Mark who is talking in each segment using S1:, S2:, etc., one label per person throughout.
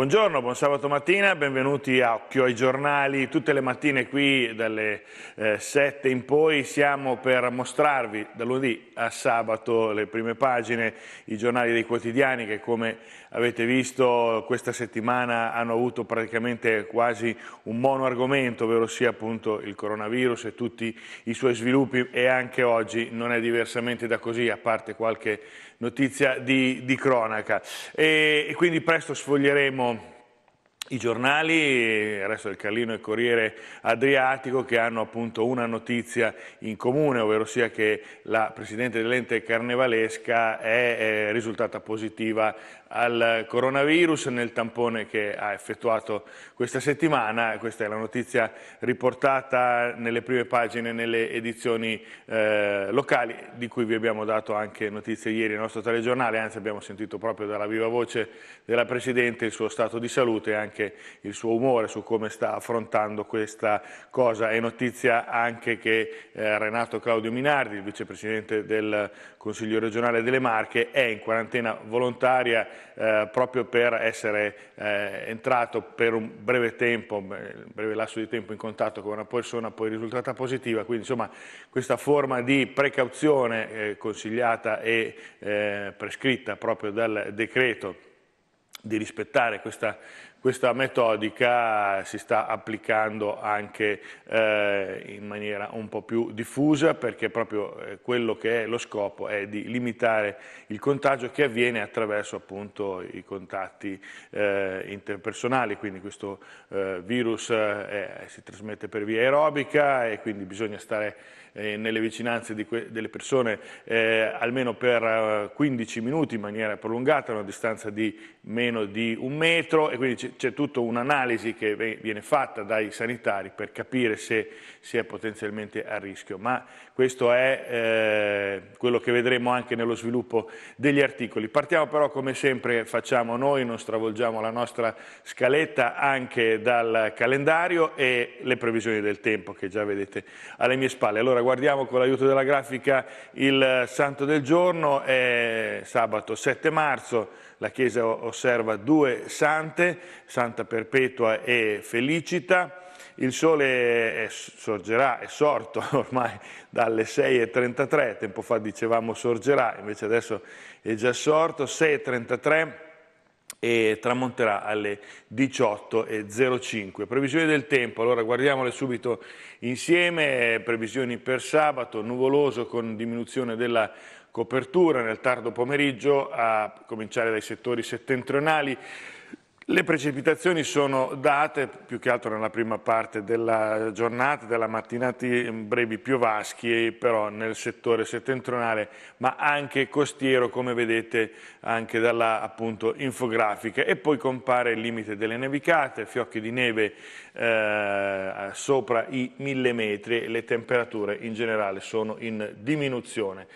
S1: Buongiorno, buon sabato mattina, benvenuti a Occhio ai giornali. Tutte le mattine qui dalle eh, 7 in poi siamo per mostrarvi da lunedì a sabato le prime pagine, i giornali dei quotidiani che come avete visto questa settimana hanno avuto praticamente quasi un mono argomento, ovvero sia appunto il coronavirus e tutti i suoi sviluppi e anche oggi non è diversamente da così, a parte qualche notizia di, di cronaca. E, e quindi presto sfoglieremo i giornali, adesso il Carlino e Corriere Adriatico, che hanno appunto una notizia in comune, ovvero sia che la Presidente dell'ente carnevalesca è, risultata positiva al coronavirus nel tampone che ha effettuato questa settimana. Questa è la notizia riportata nelle prime pagine, nelle edizioni eh, locali, di cui vi abbiamo dato anche notizie ieri nel nostro telegiornale, anzi abbiamo sentito proprio dalla viva voce della Presidente il suo stato di salute e anche il suo umore su come sta affrontando questa cosa. È notizia anche che eh, Renato Claudio Minardi, il Vicepresidente del Consiglio regionale delle Marche, è in quarantena volontaria eh, proprio per essere eh, entrato per un breve tempo, un breve lasso di tempo in contatto con una persona poi risultata positiva, quindi insomma questa forma di precauzione eh, consigliata e eh, prescritta proprio dal decreto di rispettare questa questa metodica si sta applicando anche eh, in maniera un po' più diffusa perché proprio eh, quello che è lo scopo è di limitare il contagio che avviene attraverso appunto i contatti eh, interpersonali, quindi questo eh, virus eh, si trasmette per via aerobica e quindi bisogna stare eh, nelle vicinanze delle persone eh, almeno per 15 eh, minuti in maniera prolungata, a una distanza di meno di un metro e quindi c'è tutta un'analisi che viene fatta dai sanitari per capire se si è potenzialmente a rischio, ma questo è eh, quello che vedremo anche nello sviluppo degli articoli. Partiamo però come sempre facciamo noi, non stravolgiamo la nostra scaletta anche dal calendario e le previsioni del tempo che già vedete alle mie spalle. Allora, allora guardiamo con l'aiuto della grafica il eh, santo del giorno, è sabato 7 marzo, la Chiesa osserva due sante, Santa Perpetua e Felicita, il sole è, sorgerà, è sorto ormai dalle 6.33, tempo fa dicevamo sorgerà, invece adesso è già sorto, 6.33 e tramonterà alle 18.05. Previsioni del tempo, allora guardiamole subito insieme, previsioni per sabato, nuvoloso con diminuzione della copertura nel tardo pomeriggio a cominciare dai settori settentrionali, le precipitazioni sono date più che altro nella prima parte della giornata, della mattinata, brevi piovaschi, però nel settore settentrionale, ma anche costiero, come vedete anche dalla appunto, infografica. E poi compare il limite delle nevicate, fiocchi di neve eh, sopra i mille metri, le temperature in generale sono in diminuzione.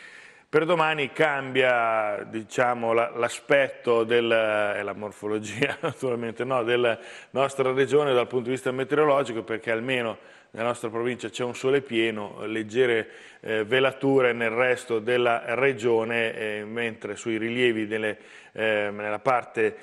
S1: Per domani cambia diciamo, l'aspetto eh, e la morfologia naturalmente no, della nostra regione dal punto di vista meteorologico perché almeno nella nostra provincia c'è un sole pieno, leggere eh, velature nel resto della regione, eh, mentre sui rilievi delle, eh, nella parte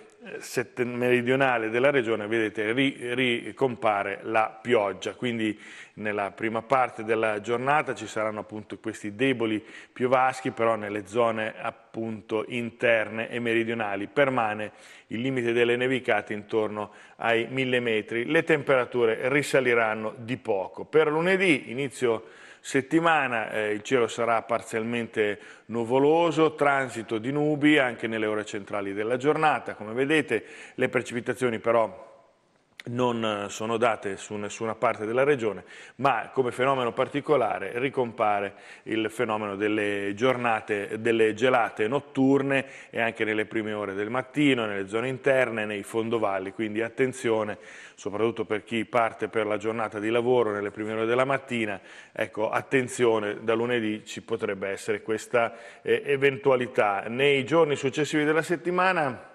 S1: meridionale della regione vedete ricompare la pioggia, quindi nella prima parte della giornata ci saranno appunto questi deboli piovaschi, però nelle zone appunto interne e meridionali permane il limite delle nevicate intorno ai 1000 metri, le temperature risaliranno di poco. Per lunedì inizio Settimana eh, il cielo sarà parzialmente nuvoloso, transito di nubi anche nelle ore centrali della giornata. Come vedete le precipitazioni però non eh, sono date su nessuna parte della regione, ma come fenomeno particolare ricompare il fenomeno delle giornate, delle gelate notturne e anche nelle prime ore del mattino, nelle zone interne, nei fondovalli, quindi attenzione soprattutto per chi parte per la giornata di lavoro nelle prime ore della mattina, ecco attenzione da lunedì ci potrebbe essere questa eh, eventualità. Nei giorni successivi della settimana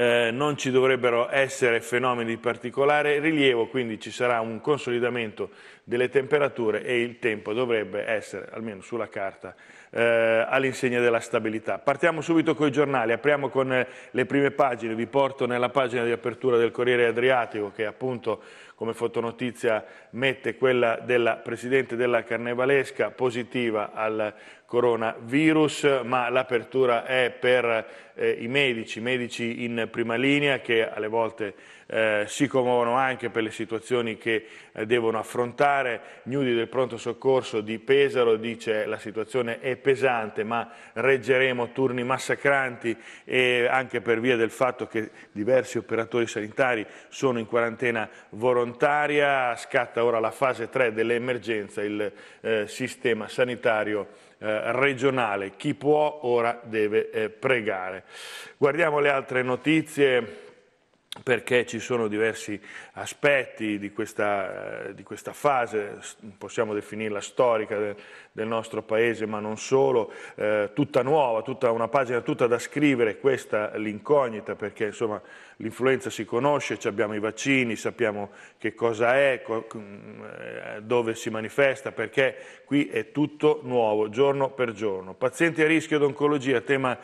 S1: eh, non ci dovrebbero essere fenomeni di particolare rilievo, quindi ci sarà un consolidamento delle temperature e il tempo dovrebbe essere, almeno sulla carta, eh, all'insegna della stabilità. Partiamo subito con i giornali, apriamo con le prime pagine, vi porto nella pagina di apertura del Corriere Adriatico che appunto come fotonotizia mette quella della Presidente della Carnevalesca positiva al coronavirus, ma l'apertura è per eh, i medici, medici in prima linea che alle volte eh, si commuovono anche per le situazioni che eh, devono affrontare. Gnudi del pronto soccorso di Pesaro dice la situazione è pesante ma reggeremo turni massacranti e anche per via del fatto che diversi operatori sanitari sono in quarantena volontaria, scatta ora la fase 3 dell'emergenza, il eh, sistema sanitario eh, regionale. Chi può ora deve eh, pregare. Guardiamo le altre notizie perché ci sono diversi aspetti di questa, eh, di questa, fase, possiamo definirla storica del, nostro paese, ma non solo, eh, tutta nuova, tutta una pagina tutta da scrivere, questa l'incognita, perché insomma l'influenza si conosce, abbiamo i vaccini, sappiamo che cosa è, mm, eh, dove si manifesta, perché qui è tutto nuovo, giorno per giorno. Pazienti a rischio di oncologia, tema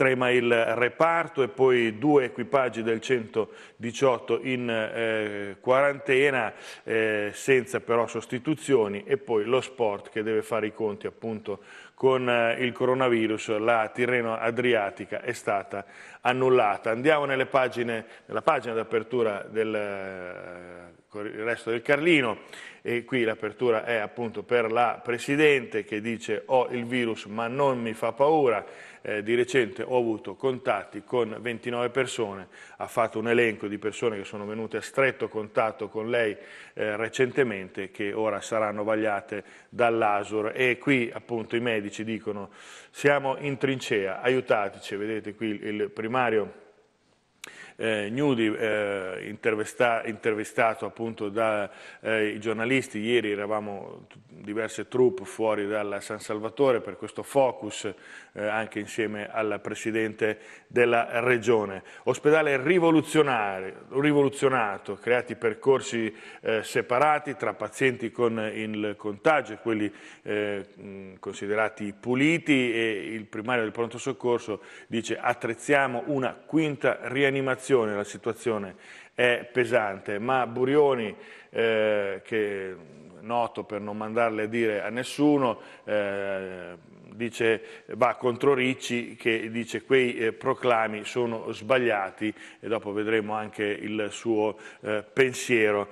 S1: trema il reparto e poi due equipaggi del 118 in eh, quarantena eh, senza però sostituzioni e poi lo sport che deve fare i conti appunto con eh, il coronavirus la Tirreno Adriatica è stata annullata. Andiamo pagine, nella pagina d'apertura del eh, resto del Carlino e qui l'apertura è appunto per la Presidente che dice ho il virus ma non mi fa paura eh, di recente ho avuto contatti con 29 persone, ha fatto un elenco di persone che sono venute a stretto contatto con lei eh, recentemente che ora saranno vagliate dall'ASUR e qui appunto i medici dicono siamo in trincea, aiutateci, vedete qui il primario eh, Gnudi, eh, intervista, intervistato appunto dai eh, giornalisti, ieri eravamo diverse troupe fuori dal San Salvatore per questo focus eh, anche insieme al Presidente della Regione. Ospedale rivoluzionato, creati percorsi eh, separati tra pazienti con il contagio e quelli eh, considerati puliti e il primario del pronto soccorso dice attrezziamo una quinta rianimazione reazione la situazione è pesante, ma Burioni, eh, che noto per non mandarle a dire a nessuno, eh, dice, va contro Ricci che dice quei eh, proclami sono sbagliati e dopo vedremo anche il suo eh, pensiero.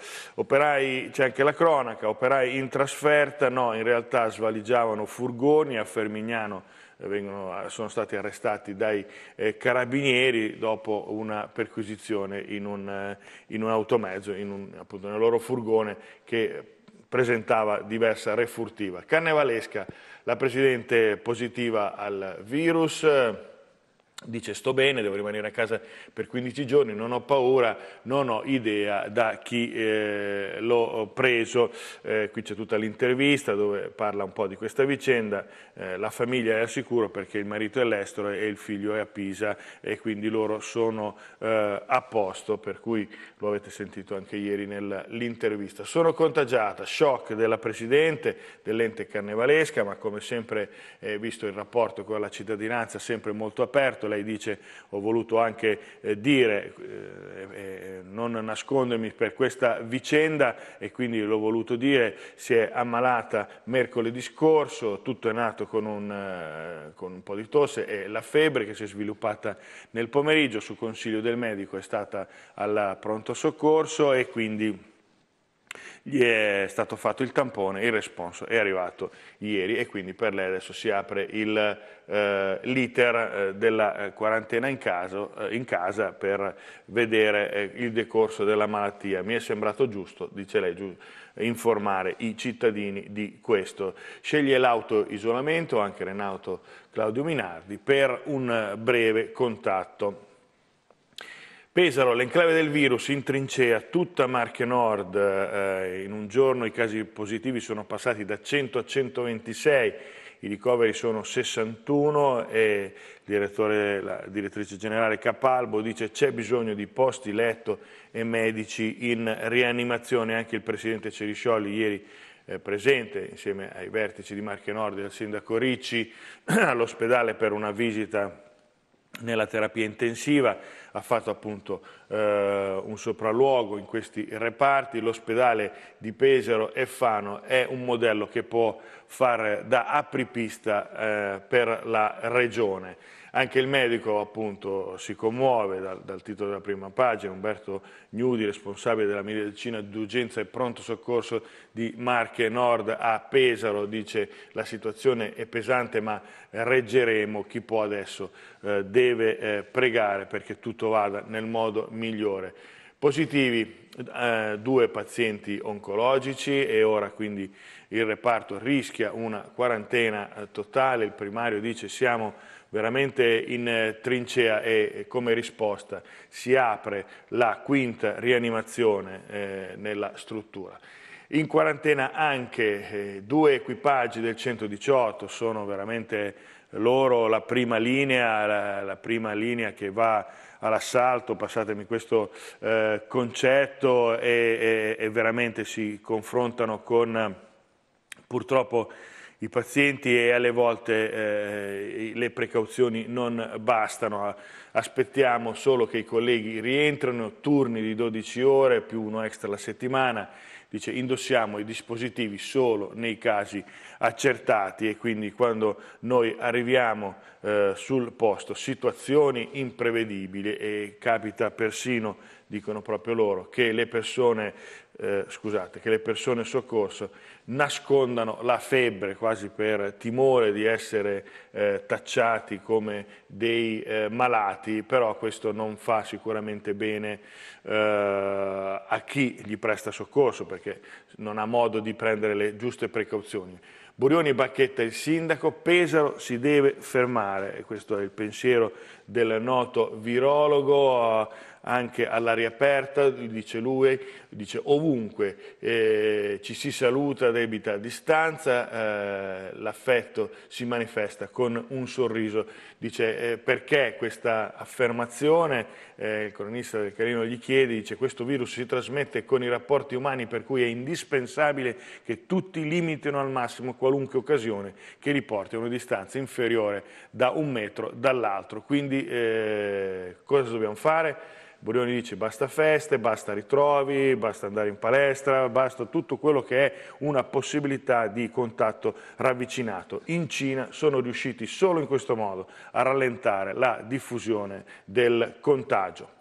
S1: c'è anche la cronaca, operai in trasferta, no, in realtà svaligiavano furgoni a Fermignano vengono, sono stati arrestati dai eh, carabinieri dopo una perquisizione in un, eh, in un automezzo, in un, appunto nel loro furgone che presentava diversa refurtiva. Carnevalesca, la Presidente positiva al virus, dice sto bene, devo rimanere a casa per 15 giorni, non ho paura, non ho idea da chi eh, l'ho preso. Eh, qui c'è tutta l'intervista dove parla un po' di questa vicenda, eh, la famiglia è al sicuro perché il marito è all'estero e il figlio è a Pisa e quindi loro sono eh, a posto, per cui lo avete sentito anche ieri nell'intervista. Sono contagiata, shock della Presidente dell'ente carnevalesca, ma come sempre eh, visto il rapporto con la cittadinanza sempre molto aperto, lei dice ho voluto anche eh, dire, eh, non nascondermi per questa vicenda e quindi l'ho voluto dire, si è ammalata mercoledì scorso, tutto è nato con un, eh, con un po' di tosse e la febbre che si è sviluppata nel pomeriggio su consiglio del medico è stata al pronto soccorso e quindi gli è stato fatto il tampone, il responso è arrivato ieri e quindi per lei adesso si apre il, eh, l'iter eh, della eh, quarantena in, caso, eh, in, casa per vedere eh, il decorso della malattia. Mi è sembrato giusto, dice lei, giusto, informare i cittadini di questo. Sceglie l'autoisolamento, anche Renato Claudio Minardi, per un eh, breve contatto. Pesaro, l'enclave del virus in trincea, tutta Marche Nord, eh, in un giorno i casi positivi sono passati da 100 a 126, i ricoveri sono 61 e la direttrice generale Capalbo dice c'è bisogno di posti letto e medici in rianimazione, anche il presidente Ceriscioli ieri eh, presente insieme ai vertici di Marche Nord e al sindaco Ricci all'ospedale per una visita nella terapia intensiva, ha fatto appunto eh, un sopralluogo in questi reparti, l'ospedale di Pesaro e Fano è un modello che può fare da apripista eh, per la regione. Anche il medico appunto si commuove dal, dal titolo della prima pagina, Umberto Gnudi, responsabile della medicina d'urgenza e pronto soccorso di Marche Nord a Pesaro, dice la situazione è pesante ma reggeremo, chi può adesso eh, deve eh, pregare perché tutto vada nel modo migliore. Positivi eh, due pazienti oncologici e ora quindi il reparto rischia una quarantena eh, totale, il primario dice siamo veramente in eh, trincea e come risposta si apre la quinta rianimazione eh, nella struttura. In quarantena anche eh, due equipaggi del 118 sono veramente loro la prima linea, la, la prima linea che va all'assalto, passatemi questo eh, concetto, e, e, e veramente si confrontano con purtroppo i pazienti e alle volte eh, le precauzioni non bastano, aspettiamo solo che i colleghi rientrano, turni di 12 ore più uno extra la settimana, dice indossiamo i dispositivi solo nei casi accertati e quindi quando noi arriviamo eh, sul posto, situazioni imprevedibili e capita persino, dicono proprio loro, che le persone, eh, scusate, che le persone soccorso nascondano la febbre quasi per timore di essere eh, tacciati come dei eh, malati, però questo non fa sicuramente bene eh, a chi gli presta soccorso perché non ha modo di prendere le giuste precauzioni. Burioni bacchetta il sindaco, Pesaro si deve fermare, questo è il pensiero del noto virologo, anche all'aria aperta, dice lui, dice ovunque eh, ci si saluta, debita a distanza, eh, l'affetto si manifesta con un sorriso. Dice eh, perché questa affermazione, eh, il cronista del Carino gli chiede, dice questo virus si trasmette con i rapporti umani per cui è indispensabile che tutti limitino al massimo qualunque occasione che li porti a una distanza inferiore da un metro dall'altro. Quindi eh, cosa dobbiamo fare? Burioni dice basta feste, basta ritrovi, basta andare in palestra, basta tutto quello che è una possibilità di contatto ravvicinato. In Cina sono riusciti solo in questo modo a rallentare la diffusione del contagio.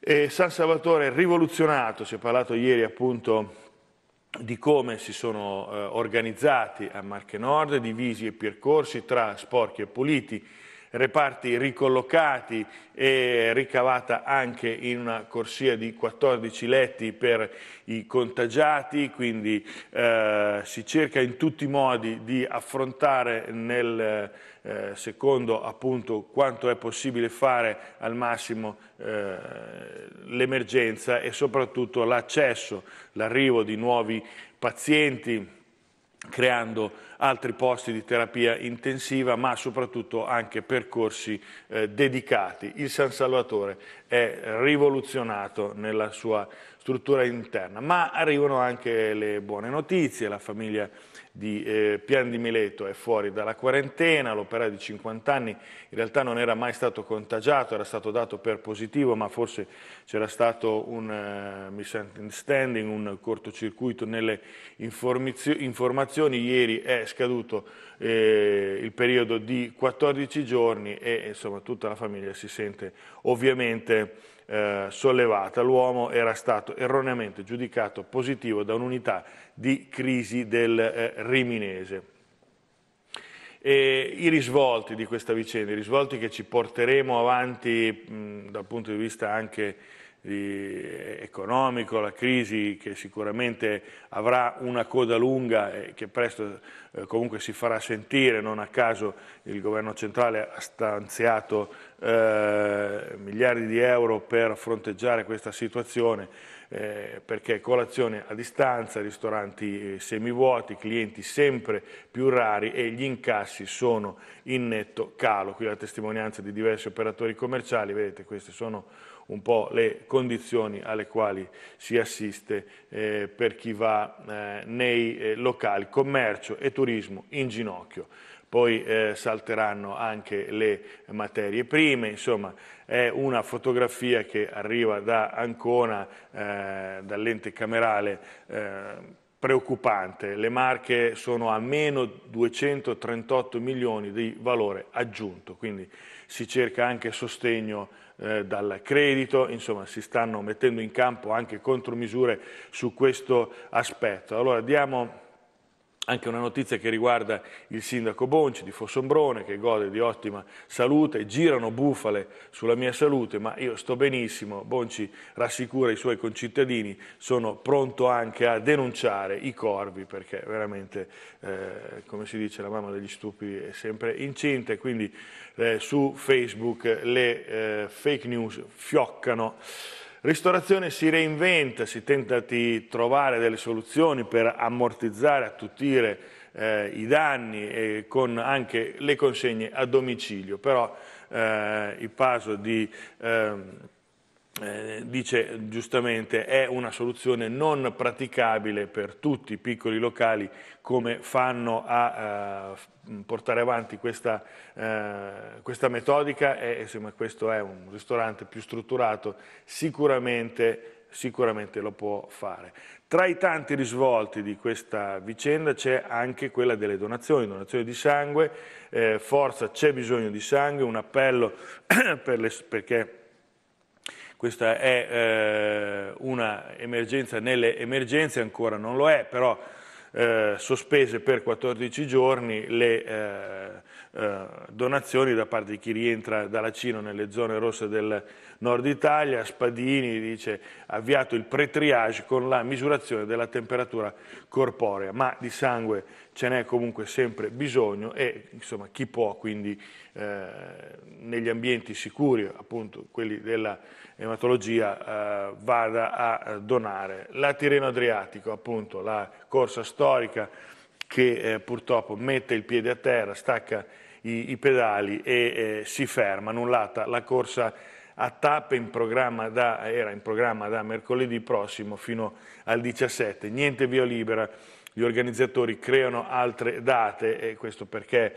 S1: E San Salvatore è rivoluzionato, si è parlato ieri appunto di come si sono eh, organizzati a Marche Nord, divisi e percorsi tra sporchi e puliti, reparti ricollocati e ricavata anche in una corsia di 14 letti per i contagiati, quindi eh, si cerca in tutti i modi di affrontare nel, eh, secondo appunto quanto è possibile fare al massimo eh, l'emergenza e soprattutto l'accesso, l'arrivo di nuovi pazienti creando altri posti di terapia intensiva, ma soprattutto anche percorsi eh, dedicati. Il San Salvatore è rivoluzionato nella sua struttura interna, ma arrivano anche le buone notizie, la famiglia di eh, Pian di Mileto è fuori dalla quarantena, l'operaio di 50 anni in realtà non era mai stato contagiato, era stato dato per positivo, ma forse c'era stato un uh, misunderstanding, un cortocircuito nelle informazioni. Ieri è scaduto eh, il periodo di 14 giorni e insomma tutta la famiglia si sente ovviamente eh, sollevata. L'uomo era stato erroneamente giudicato positivo da un'unità di crisi del eh, Riminese. E I risvolti di questa vicenda, i risvolti che ci porteremo avanti mh, dal punto di vista anche eh, economico, la crisi che sicuramente avrà una coda lunga e che presto eh, comunque si farà sentire, non a caso il governo centrale ha stanziato eh, miliardi di euro per fronteggiare questa situazione, eh, perché colazione a distanza, ristoranti eh, semivuoti, clienti sempre più rari e gli incassi sono in netto calo. Qui la testimonianza di diversi operatori commerciali, vedete queste sono un po' le condizioni alle quali si assiste eh, per chi va eh, nei eh, locali commercio e turismo in ginocchio. Poi eh, salteranno anche le materie prime, insomma è una fotografia che arriva da Ancona, eh, dall'ente camerale preoccupante. Le marche sono a meno 238 milioni di valore aggiunto, quindi si cerca anche sostegno eh, dal credito, insomma si stanno mettendo in campo anche contromisure su questo aspetto. Allora diamo anche una notizia che riguarda il sindaco Bonci di Fossombrone che gode di ottima salute, girano bufale sulla mia salute, ma io sto benissimo, Bonci rassicura i suoi concittadini, sono pronto anche a denunciare i corvi perché veramente, eh, come si dice, la mamma degli stupi è sempre incinta e quindi eh, su Facebook le eh, fake news fioccano. Ristorazione si reinventa, si tenta di trovare delle soluzioni per ammortizzare, attutire eh, i danni e con anche le consegne a domicilio, però eh, il caso di... Eh, eh, dice giustamente è una soluzione non praticabile per tutti i piccoli locali come fanno a eh, portare avanti questa, eh, questa metodica e insomma, questo è un ristorante più strutturato sicuramente, sicuramente lo può fare. Tra i tanti risvolti di questa vicenda c'è anche quella delle donazioni, donazioni di sangue, eh, forza c'è bisogno di sangue, un appello per le, perché questa è eh, una emergenza nelle emergenze, ancora non lo è, però eh, sospese per 14 giorni le eh, eh, donazioni da parte di chi rientra dalla Cina nelle zone rosse del nord Italia. Spadini dice avviato il pre-triage con la misurazione della temperatura corporea, ma di sangue ce n'è comunque sempre bisogno e insomma, chi può, quindi eh, negli ambienti sicuri, appunto quelli della ematologia, eh, vada a donare. La Tireno Adriatico, appunto la corsa storica che eh, purtroppo mette il piede a terra, stacca i, i pedali e eh, si ferma, annullata la corsa a tappe in programma da, era in programma da mercoledì prossimo fino al 17. Niente via libera, gli organizzatori creano altre date e questo perché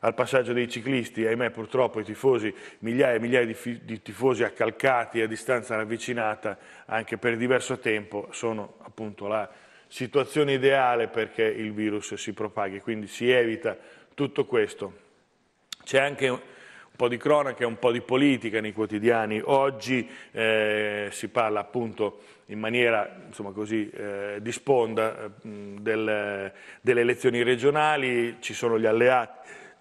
S1: al passaggio dei ciclisti, ahimè purtroppo i tifosi, migliaia e migliaia di, di tifosi accalcati a distanza ravvicinata anche per diverso tempo sono appunto la situazione ideale perché il virus si propaghi, quindi si evita tutto questo. C'è anche Un, po' di cronaca e un po' di politica nei quotidiani. Oggi eh, si parla appunto in maniera insomma così, eh, di sponda eh, del, delle elezioni regionali, ci sono gli alleati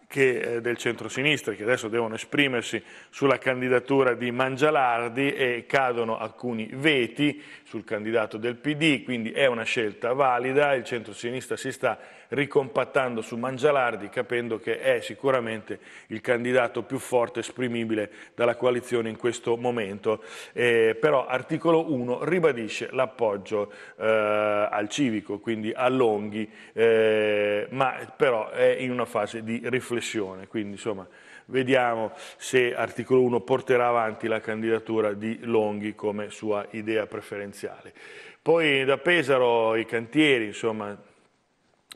S1: che, eh, del centrosinistra che adesso devono esprimersi sulla candidatura di Mangialardi e cadono alcuni veti sul candidato del PD, quindi è una scelta valida, il centrosinistra si sta ricompattando su Mangialardi, capendo che è sicuramente il candidato più forte esprimibile dalla coalizione in questo momento. Eh, però articolo 1 ribadisce l'appoggio eh, al civico, quindi a Longhi, eh, ma però è in una fase di riflessione, quindi insomma vediamo se articolo 1 porterà avanti la candidatura di Longhi come sua idea preferenziale. Poi da Pesaro i cantieri, insomma,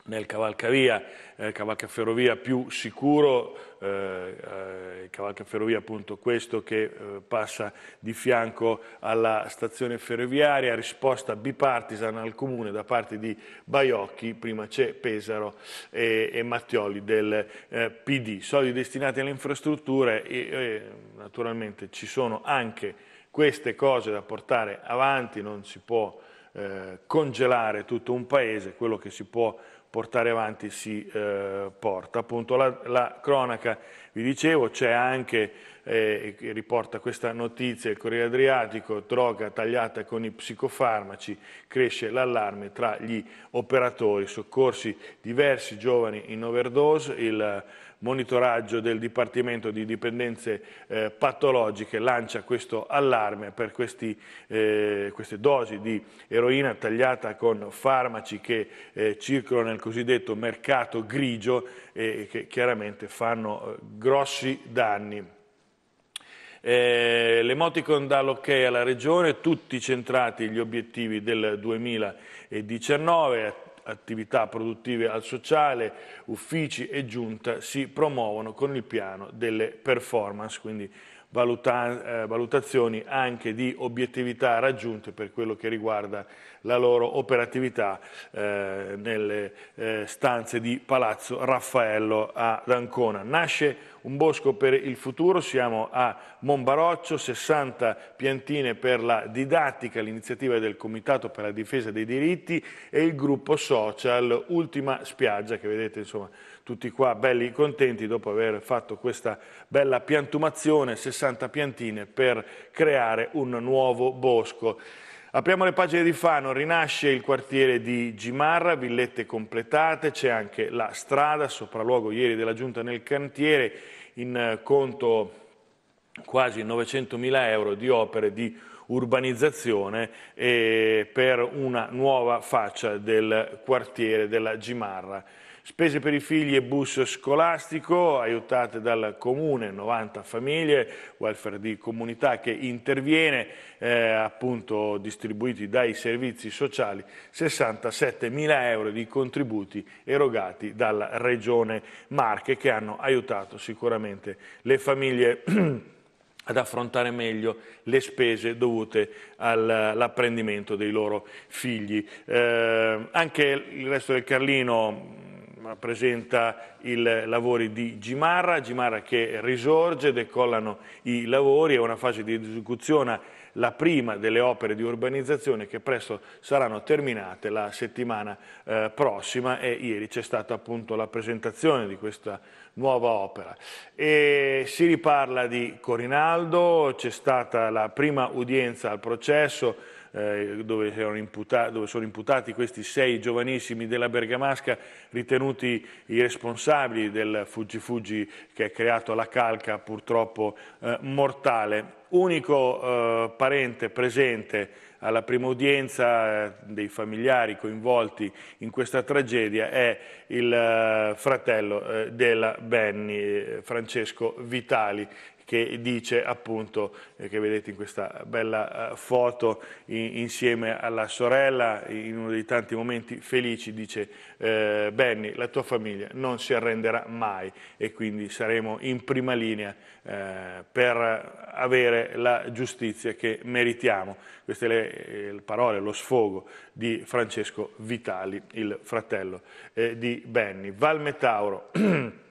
S1: nel cavalcavia, eh, cavalcaferrovia più sicuro, eh, eh cavalcaferrovia appunto questo che eh, passa di fianco alla stazione ferroviaria, risposta bipartisan al comune da parte di Baiocchi, prima c'è Pesaro e, e, Mattioli del eh, PD. Soldi destinati alle infrastrutture e, e naturalmente ci sono anche queste cose da portare avanti, non si può eh, congelare tutto un paese, quello che si può portare avanti si eh, porta. Appunto la, la, cronaca, vi dicevo, c'è anche, eh, riporta questa notizia, il Corriere Adriatico, droga tagliata con i psicofarmaci, cresce l'allarme tra gli operatori, soccorsi diversi giovani in overdose, il monitoraggio del Dipartimento di Dipendenze eh, Patologiche lancia questo allarme per questi, eh, queste dosi di eroina tagliata con farmaci che eh, circolano nel cosiddetto mercato grigio e che chiaramente fanno eh, grossi danni. Eh, L'emoticon dà l'ok alla Regione, tutti centrati gli obiettivi del 2019, attività produttive al sociale, uffici e giunta si promuovono con il piano delle performance, quindi valuta, eh, valutazioni anche di obiettività raggiunte per quello che riguarda la loro operatività eh, nelle eh, stanze di Palazzo Raffaello ad Ancona. Nasce un bosco per il futuro, siamo a Monbaroccio, 60 piantine per la didattica, l'iniziativa del Comitato per la difesa dei diritti e il gruppo social Ultima Spiaggia, che vedete insomma tutti qua belli contenti dopo aver fatto questa bella piantumazione, 60 piantine per creare un nuovo bosco. Apriamo le pagine di Fano, rinasce il quartiere di Gimarra, villette completate, c'è anche la strada, sopralluogo ieri della giunta nel cantiere, in eh, conto quasi 900.000 euro di opere di urbanizzazione eh, per una nuova faccia del quartiere della Gimarra. Spese per i figli e bus scolastico, aiutate dal Comune, 90 famiglie, welfare di comunità che interviene, eh, appunto distribuiti dai servizi sociali, 67 mila euro di contributi erogati dalla Regione Marche che hanno aiutato sicuramente le famiglie ad affrontare meglio le spese dovute all'apprendimento dei loro figli. Eh, anche il resto del Carlino presenta i lavori di Gimarra, Gimarra che risorge, decollano i lavori, è una fase di esecuzione la prima delle opere di urbanizzazione che presto saranno terminate la settimana eh, prossima e ieri c'è stata appunto la presentazione di questa nuova opera. E si riparla di Corinaldo, c'è stata la prima udienza al processo eh, dove, dove, sono imputati questi sei giovanissimi della Bergamasca ritenuti i responsabili del fuggi-fuggi che ha creato la calca purtroppo eh, mortale. Unico eh, parente presente alla prima udienza eh, dei familiari coinvolti in questa tragedia è il eh, fratello eh, della Benny, Francesco Vitali, che dice appunto, eh, che vedete in questa bella eh, foto in, insieme alla sorella, in uno dei tanti momenti felici, dice eh, Benny, la tua famiglia non si arrenderà mai e quindi saremo in prima linea eh, per avere la giustizia che meritiamo. Queste le, eh, le parole, lo sfogo di Francesco Vitali, il fratello eh, di Benny. Valmetauro.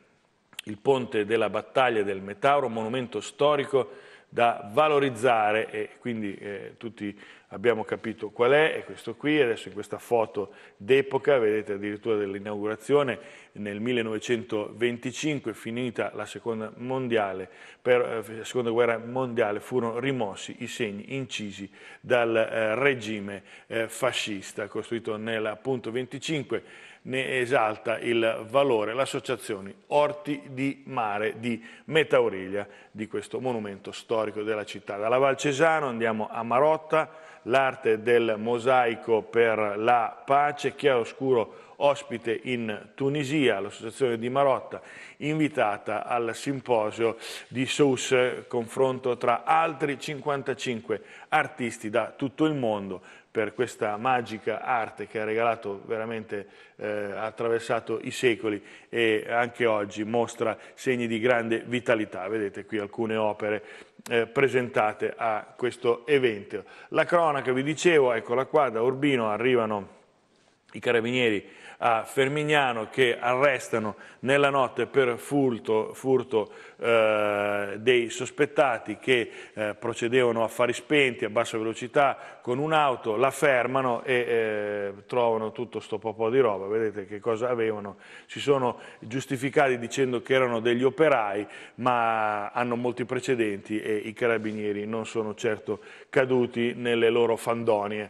S1: il ponte della battaglia del Metauro, monumento storico da valorizzare e quindi eh, tutti abbiamo capito qual è, è questo qui, adesso in questa foto d'epoca, vedete addirittura dell'inaugurazione nel 1925, finita la seconda, mondiale, per, eh, seconda guerra mondiale, furono rimossi i segni incisi dal eh, regime eh, fascista, costruito nel appunto 25 ne esalta il valore l'associazione Orti di Mare di Metauriglia di questo monumento storico della città. Dalla Valcesano andiamo a Marotta, l'arte del mosaico per la pace, chiaroscuro ospite in Tunisia, l'associazione di Marotta, invitata al simposio di Sous, confronto tra altri 55 artisti da tutto il mondo per questa magica arte che ha regalato veramente, eh, ha attraversato i secoli e anche oggi mostra segni di grande vitalità. Vedete qui alcune opere eh, presentate a questo evento. La cronaca, vi dicevo, eccola qua, da Urbino arrivano i carabinieri a Fermignano che arrestano nella notte per furto, furto eh, dei sospettati che eh, procedevano a fari spenti a bassa velocità con un'auto, la fermano e eh, trovano tutto sto popò di roba, vedete che cosa avevano, si sono giustificati dicendo che erano degli operai ma hanno molti precedenti e i carabinieri non sono certo caduti nelle loro fandonie.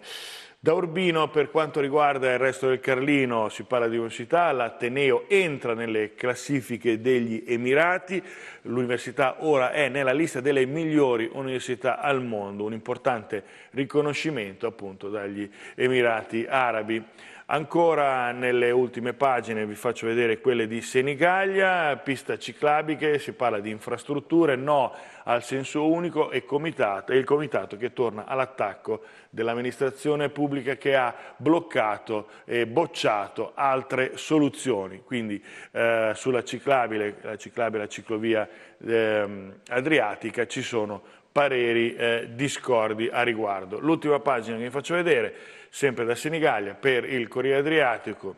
S1: Da Urbino per quanto riguarda il resto del Carlino si parla di università, l'Ateneo entra nelle classifiche degli Emirati, l'università ora è nella lista delle migliori università al mondo, un importante riconoscimento appunto dagli Emirati Arabi. Ancora nelle ultime pagine vi faccio vedere quelle di Senigallia, pista ciclabile, si parla di infrastrutture, no al senso unico e, comitato, il comitato che torna all'attacco dell'amministrazione pubblica che ha bloccato e bocciato altre soluzioni. Quindi eh, sulla ciclabile, la ciclabile, la ciclovia eh, adriatica ci sono pareri eh, discordi a riguardo. L'ultima pagina che vi faccio vedere sempre da Senigallia, per il Corriere Adriatico,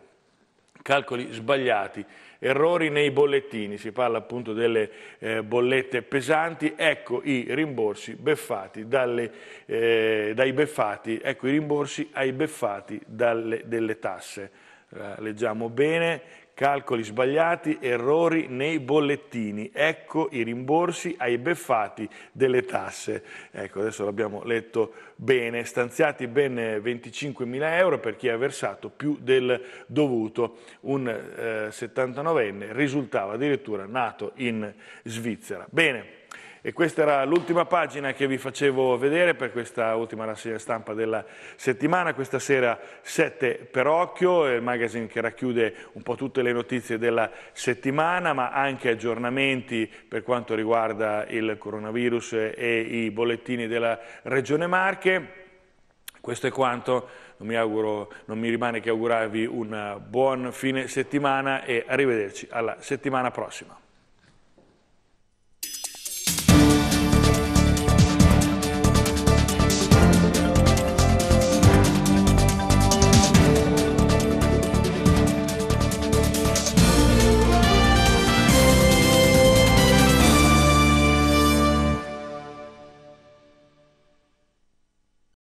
S1: calcoli sbagliati, errori nei bollettini, si parla appunto delle eh, bollette pesanti, ecco i rimborsi beffati dalle, eh, dai beffati, ecco i rimborsi ai beffati dalle, delle tasse. Eh, leggiamo bene calcoli sbagliati, errori nei bollettini. Ecco i rimborsi ai beffati delle tasse. Ecco, adesso l'abbiamo letto bene. Stanziati ben 25.000 euro per chi ha versato più del dovuto. Un eh, 79enne risultava addirittura nato in Svizzera. Bene. E questa era l'ultima pagina che vi facevo vedere per questa ultima rassegna stampa della settimana. Questa sera 7 per occhio, il magazine che racchiude un po' tutte le notizie della settimana, ma anche aggiornamenti per quanto riguarda il coronavirus e i bollettini della Regione Marche. Questo è quanto, non mi, auguro, non mi rimane che augurarvi un buon fine settimana e arrivederci alla settimana prossima.